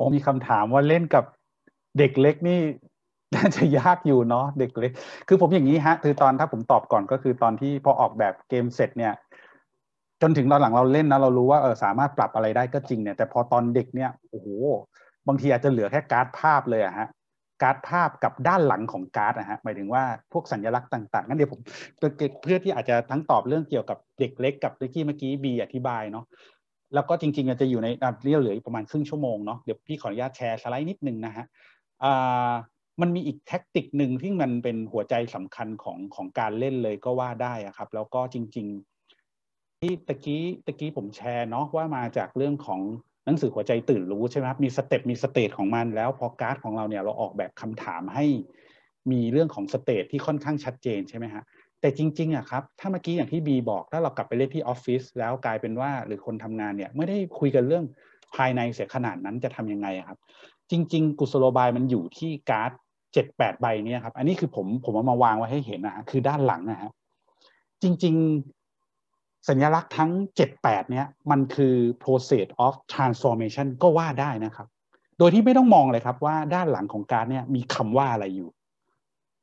โอ้มีคำถามว่าเล่นกับเด็กเล็กนี่น่าจะยากอยู่เนาะเด็กเล็กคือผมอย่างนี้ฮะ คือตอนถ้าผมตอบก่อนก็คือตอนที่พอออกแบบเกมเสร็จเนี่ยจนถึงตอนหลังเราเล่นนะเรารู้ว่าเออสามารถปรับอะไรได้ก็จริงเนี่ย แต่พอตอนเด็กเนี่ยโอ้โหบางทีอาจจะเหลือแค่การ์ดภาพเลยอะฮะการ์ดภาพกับด้านหลังของการ์ดนะฮะหมายถึงว่าพวกสัญลักษณ์ต่างๆงั้นเดี๋ยวผมเพื่อที่อาจจะทั้งตอบเรื่องเกี่ยวกับเด็กเล็กกับเมื่อกี้เมื่อกี้ บีอธิบายเนาะแล้วก็จริงๆจะอยู่ในเรียเหลืออีกประมาณครึ่งชั่วโมงเนาะเดี๋ยวพี่ขออนุญาตแชร์สไลด์นิดนึงนะฮะมันมีอีกแท็กติกหนึ่งที่มันเป็นหัวใจสำคัญของของ การเล่นเลยก็ว่าได้ครับ แล้วก็จริงๆ ที่ตะกี้ตะกี้ผมแชร์เนาะว่ามาจากเรื่องของหนังสือหัวใจตื่นรู้ใช่ไหมครับมีสเต็ปมีสเตจของมัน แล้วพอการ์ดของเราเนี่ยเราออกแบบคำถามให้มีเรื่องของสเตจที่ค่อนข้างชัดเจนใช่ไหมฮะแต่จริงๆอะครับ ถ้าเมื่อกี้อย่างที่บีบอก ถ้าเรากลับไปเล่นที่ออฟฟิศแล้วกลายเป็นว่าหรือคนทำงานเนี่ยไม่ได้คุยกันเรื่องภายในเสียขนาดนั้นจะทํำยังไงครับ จริงๆ กุศโลบายมันอยู่ที่การ์ดเจ็ดแปดใบเนี่ยครับอันนี้คือผมผมเอามาวางไว้ให้เห็นนะคือด้านหลังนะฮะจริงๆ สัญลักษณ์ทั้งเจ็ดแปดเนี่ยมันคือ process of transformation ก็ว่าได้นะครับ โดยที่ไม่ต้องมองเลยครับว่าด้านหลังของการเนี่ยมีคำว่าอะไรอยู่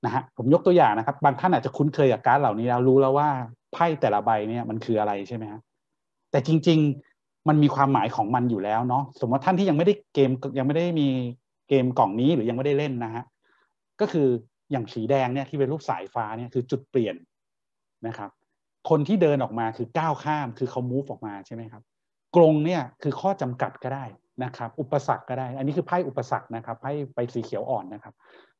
นะฮะผมยกตัวอย่างนะครับ บางท่านอาจจะคุ้นเคยกับการ์ดเหล่านี้แล้วรู้แล้วว่าไพ่แต่ละใบเนี่ยมันคืออะไรใช่ไหมฮะแต่จริงๆมันมีความหมายของมันอยู่แล้วเนาะสมมติท่านที่ยังไม่ได้เกมยังไม่ได้มีเกมกล่องนี้หรือยังไม่ได้เล่นนะฮะก็คืออย่างสีแดงเนี่ยที่เป็นรูปสายฟ้าเนี่ยคือจุดเปลี่ยนนะครับ คนที่เดินออกมาคือก้าวข้ามคือเขา move ออกมาใช่ไหมครับกรงเนี่ยคือข้อจำกัดก็ได้นะครับอุปสรรคก็ได้ อันนี้คือไพ่อุปสรรคนะครับไพ่ใบสีเขียวอ่อนนะครับ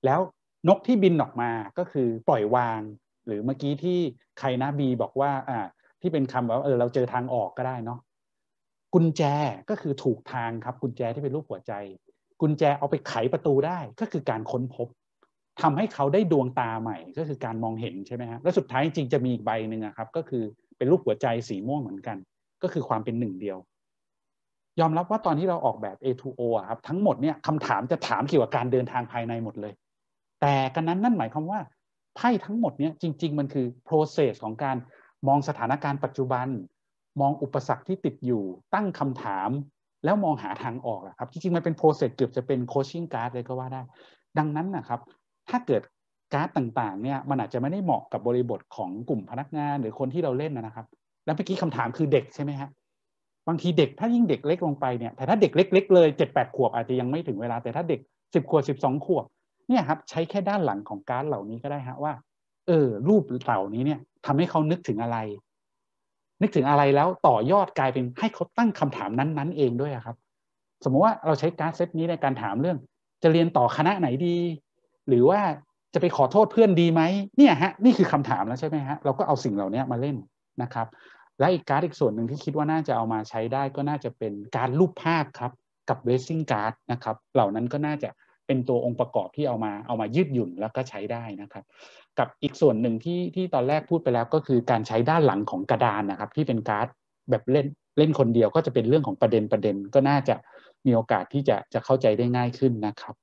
แล้วนกที่บินออกมาก็คือปล่อยวาง หรือเมื่อกี้ที่ ใครนะบีบอกว่าอ่าที่เป็นคำว่าเออเราเจอทางออกก็ได้เนาะกุญแจก็คือถูกทางครับกุญแจที่เป็นรูปหัวใจ กุญแจเอาไปไขประตูได้ก็คือการค้นพบ ทำให้เขาได้ดวงตาใหม่ ก็คือการมองเห็นใช่ไหมฮะและสุดท้ายจริงจะมีอีกใบหนึ่งครับก็คือเป็นรูปหัวใจสีม่วงเหมือนกัน ก็คือความเป็นหนึ่งเดียว ยอมรับว่าตอนที่เราออกแบบ A2O ครับทั้งหมดเนี่ยคำถามจะถามเกี่ยวกับการเดินทางภายในหมดเลยแต่กันนั้นนั่นหมายความว่าไพ่ทั้งหมดเนี่ยจริง ๆมันคือ process ของการมองสถานการณ์ปัจจุบัน มองอุปสรรคที่ติดอยู่ตั้งคำถาม แล้วมองหาทางออกครับจริง ๆ มันเป็น process เกือบจะเป็น coaching card เลยก็ว่าได้ ดังนั้นนะครับ ถ้าเกิดการ์ดต่างๆเนี่ยมันอาจจะไม่ได้เหมาะกับบริบทของกลุ่มพนักงานหรือคนที่เราเล่นนะครับ แล้วเมื่อกี้คำถามคือเด็กใช่ไหมฮะบางทีเด็กถ้ายิ่งเด็กเล็กลงไปเนี่ยแต่ถ้าเด็กเล็ก ๆเลยเจ็ดแปดขวบอาจจะยังไม่ถึงเวลาแต่ถ้าเด็กสิบขวบสิบสองขวบเนี่ยครับใช้แค่ด้านหลังของการ์ดเหล่านี้ก็ได้ฮะว่า เออรูปเหล่านี้เนี่ยทำให้เขานึกถึงอะไร นึกถึงอะไรแล้วต่อยอดกลายเป็นให้เขาตั้งคำถามนั้นๆเองด้วยครับ สมมติว่าเราใช้การ์ดเซตนี้ในการถามเรื่อง จะเรียนต่อคณะไหนดี หรือว่าจะไปขอโทษเพื่อนดีไหมเนี่ยฮะนี่คือคำถามแล้วใช่ไหมฮะเรา ก็เอาสิ่งเหล่านี้มาเล่นนะครับ และอีกการ์ดอีกส่วนหนึ่งที่คิดว่าน่าจะเอามาใช้ได้ ก็น่าจะเป็นการรูปภาพครับ กับเวสซิ่งการ์ดนะครับ เหล่านั้นก็น่าจะเป็นตัวองค์ประกอบที่เอามาเอามายืดหยุ่นแล้วก็ใช้ได้นะครับ กับอีกส่วนหนึ่งที่ที่ตอนแรกพูดไปแล้วก็คือการใช้ด้านหลังของกระดานนะครับ ที่เป็นการ์ด แบบเล่นเล่นคนเดียวก็จะเป็นเรื่องของประเด็นประเด็นก็น่าจะมีโอกาสที่จะจะเข้าใจได้ง่ายขึ้นนะครับ